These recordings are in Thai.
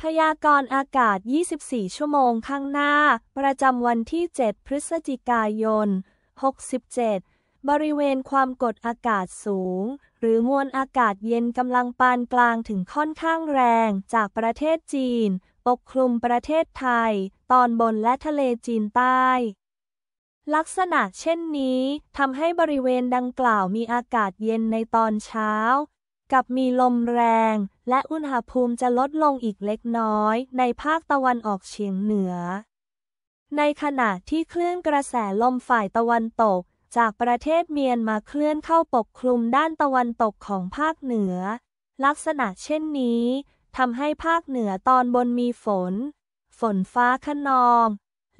พยากรณ์อากาศ 24 ชั่วโมงข้างหน้า ประจำวันที่ 7 พฤศจิกายน 67 บริเวณความกดอากาศสูง หรือมวลอากาศเย็นกำลังปานกลางถึงค่อนข้างแรงจากประเทศจีน ปกคลุมประเทศไทย ตอนบนและทะเลจีนใต้ ลักษณะเช่นนี้ทำให้บริเวณดังกล่าวมีอากาศเย็นในตอนเช้า กับมีลมแรงและอุณหภูมิจะลดลงอีกเล็กน้อย ในภาคตะวันออกเฉียงเหนือ ในขณะที่เคลื่อนกระแสลมฝ่ายตะวันตกจากประเทศเมียนมาเคลื่อนเข้าปกคลุมด้านตะวันตกของภาคเหนือ ลักษณะเช่นนี้ทำให้ภาคเหนือตอนบนมีฝน ฝนฟ้าขนอง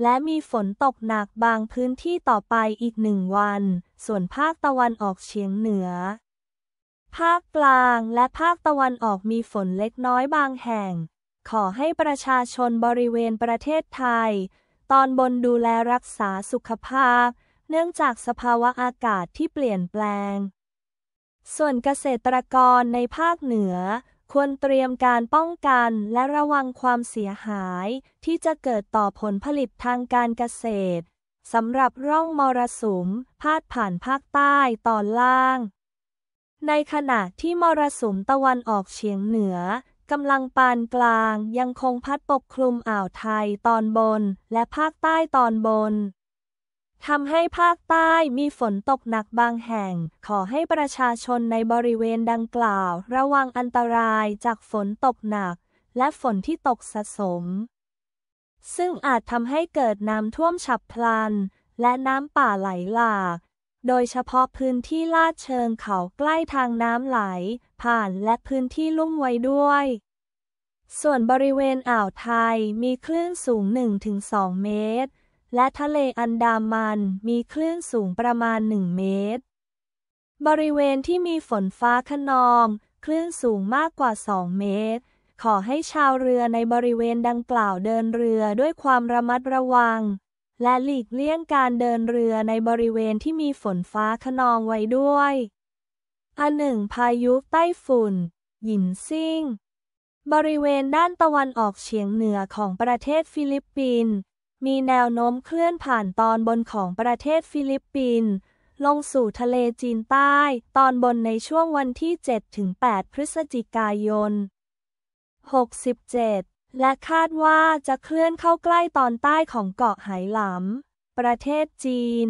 และมีฝนตกหนักบางพื้นที่ต่อไปอีกหนึ่งวัน ส่วนภาคตะวันออกเฉียงเหนือภาคกลางและภาคตะวันออกมีฝนเล็กน้อยบางแห่ง ขอให้ประชาชนบริเวณประเทศไทย ตอนบนดูแลรักษาสุขภาพ เนื่องจากสภาวะอากาศที่เปลี่ยนแปลง ส่วนเกษตรกรในภาคเหนือ ควรเตรียมการป้องกันและระวังความเสียหาย ที่จะเกิดต่อผลผลิตทางการเกษตร สำหรับร่องมรสุมพาดผ่านภาคใต้ตอนล่างในขณะที่มรสุมตะวันออกเฉียงเหนือกำลังปานกลางยังคงพัดปกคลุมอ่าวไทยตอนบนและภาคใต้ตอนบนทำให้ภาคใต้มีฝนตกหนักบางแห่ง ขอให้ประชาชนในบริเวณดังกล่าว ระวังอันตรายจากฝนตกหนักและฝนที่ตกสะสม ซึ่งอาจทำให้เกิดน้ำท่วมฉับพลัน และน้ำป่าไหลหลากโดยเฉพาะพื้นที่ลาดเชิงเขาใกล้ทางน้ำไหล ผ่านและพื้นที่ลุ่มไว้ด้วย ส่วนบริเวณอ่าวไทยมีคลื่นสูง 1-2 เมตร และทะเลอันดามันมีคลื่นสูงประมาณ 1 เมตร บริเวณที่มีฝนฟ้าขนอง คลื่นสูงมากกว่า 2 เมตร ขอให้ชาวเรือในบริเวณดังกล่าวเดินเรือด้วยความระมัดระวังและหลีกเลี่ยงการเดินเรือในบริเวณที่มีฝนฟ้าขนองไว้ด้วยอันหนึ่ง พายุไต้ฝุ่นหยินซิ่ง บริเวณด้านตะวันออกเฉียงเหนือของประเทศฟิลิปปินส์มีแนวโน้มเคลื่อนผ่านตอนบนของประเทศฟิลิปปินส์ลงสู่ทะเลจีนใต้ตอนบนในช่วงวันที่ 7-8 พฤศจิกายน 67และคาดว่าจะเคลื่อนเข้าใกล้ตอนใต้ของเกาะไหหลำ ประเทศจีน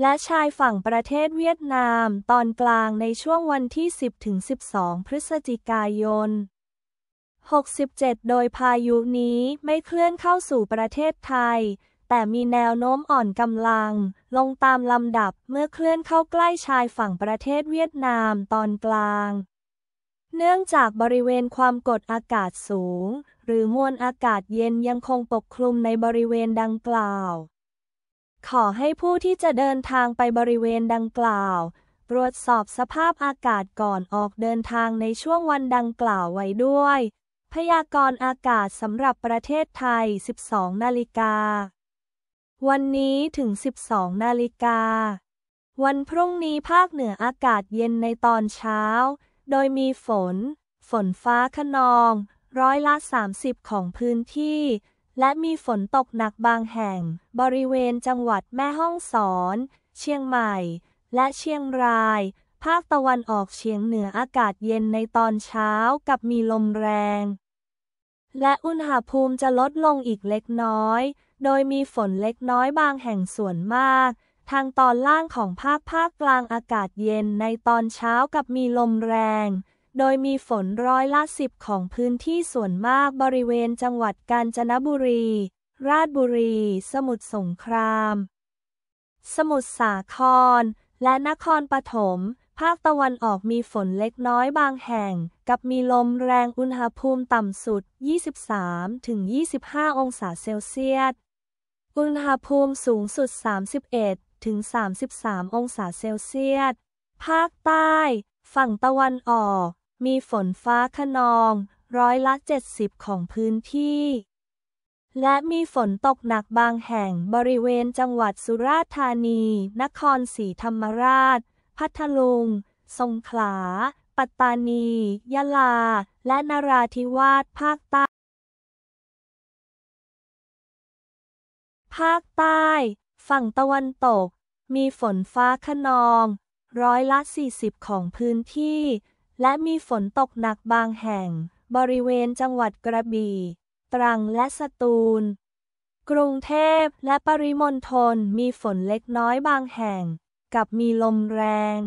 และชายฝั่งประเทศเวียดนามตอนกลางในช่วงวันที่ 10-12 พฤศจิกายน 67 โดยพายุนี้ไม่เคลื่อนเข้าสู่ประเทศไทย แต่มีแนวโน้มอ่อนกำลัง ลงตามลำดับเมื่อเคลื่อนเข้าใกล้ชายฝั่งประเทศเวียดนามตอนกลางเนื่องจากบริเวณความกดอากาศสูงหรือมวลอากาศเย็นยังคงปกคลุมในบริเวณดังกล่าว ขอให้ผู้ที่จะเดินทางไปบริเวณดังกล่าวตรวจสอบสภาพอากาศก่อนออกเดินทางในช่วงวันดังกล่าวไว้ด้วย พยากรณ์อากาศสำหรับประเทศไทย 12 นาฬิกาวันนี้ถึง 12 นาฬิกาวันพรุ่งนี้ภาคเหนืออากาศเย็นในตอนเช้าโดยมีฝน ฝนฟ้าขนอง ร้อยละ30 ของพื้นที่ และมีฝนตกหนักบางแห่ง บริเวณจังหวัดแม่ฮ่องสอน เชียงใหม่ และเชียงราย ภาคตะวันออกเฉียงเหนืออากาศเย็นในตอนเช้ากับมีลมแรง และอุณหภูมิจะลดลงอีกเล็กน้อย โดยมีฝนเล็กน้อยบางแห่งส่วนมากทางตอนล่างของภาคภาคกลางอากาศเย็นในตอนเช้ากับมีลมแรง โดยมีฝนร้อยละสิบของพื้นที่ส่วนมากบริเวณจังหวัดกาญจนบุรี ราชบุรี สมุทรสงคราม สมุทรสาคร และนครปฐมภาคตะวันออกมีฝนเล็กน้อยบางแห่ง กับมีลมแรงอุณหภูมิต่ำสุด 23-25 องศาเซลเซียส อุณหภูมิสูงสุด 31ถึง 33 องศาเซลเซียส ภาคใต้ ฝั่งตะวันออก มีฝนฟ้าขนอง ร้อยละ70 ของพื้นที่ และมีฝนตกหนักบางแห่งบริเวณจังหวัดสุราษฎร์ธานี นครศรีธรรมราช พัทลุง สงขลา ปัตตานี ยะลา และนราธิวาส ภาคใต้ภาคใต้ฝั่งตะวันตก มีฝนฟ้าขนอง ร้อยละ40ของพื้นที่ และมีฝนตกหนักบางแห่ง บริเวณจังหวัดกระบี่ตรังและสตูล กรุงเทพและปริมณฑลมีฝนเล็กน้อยบางแห่ง กับมีลมแรง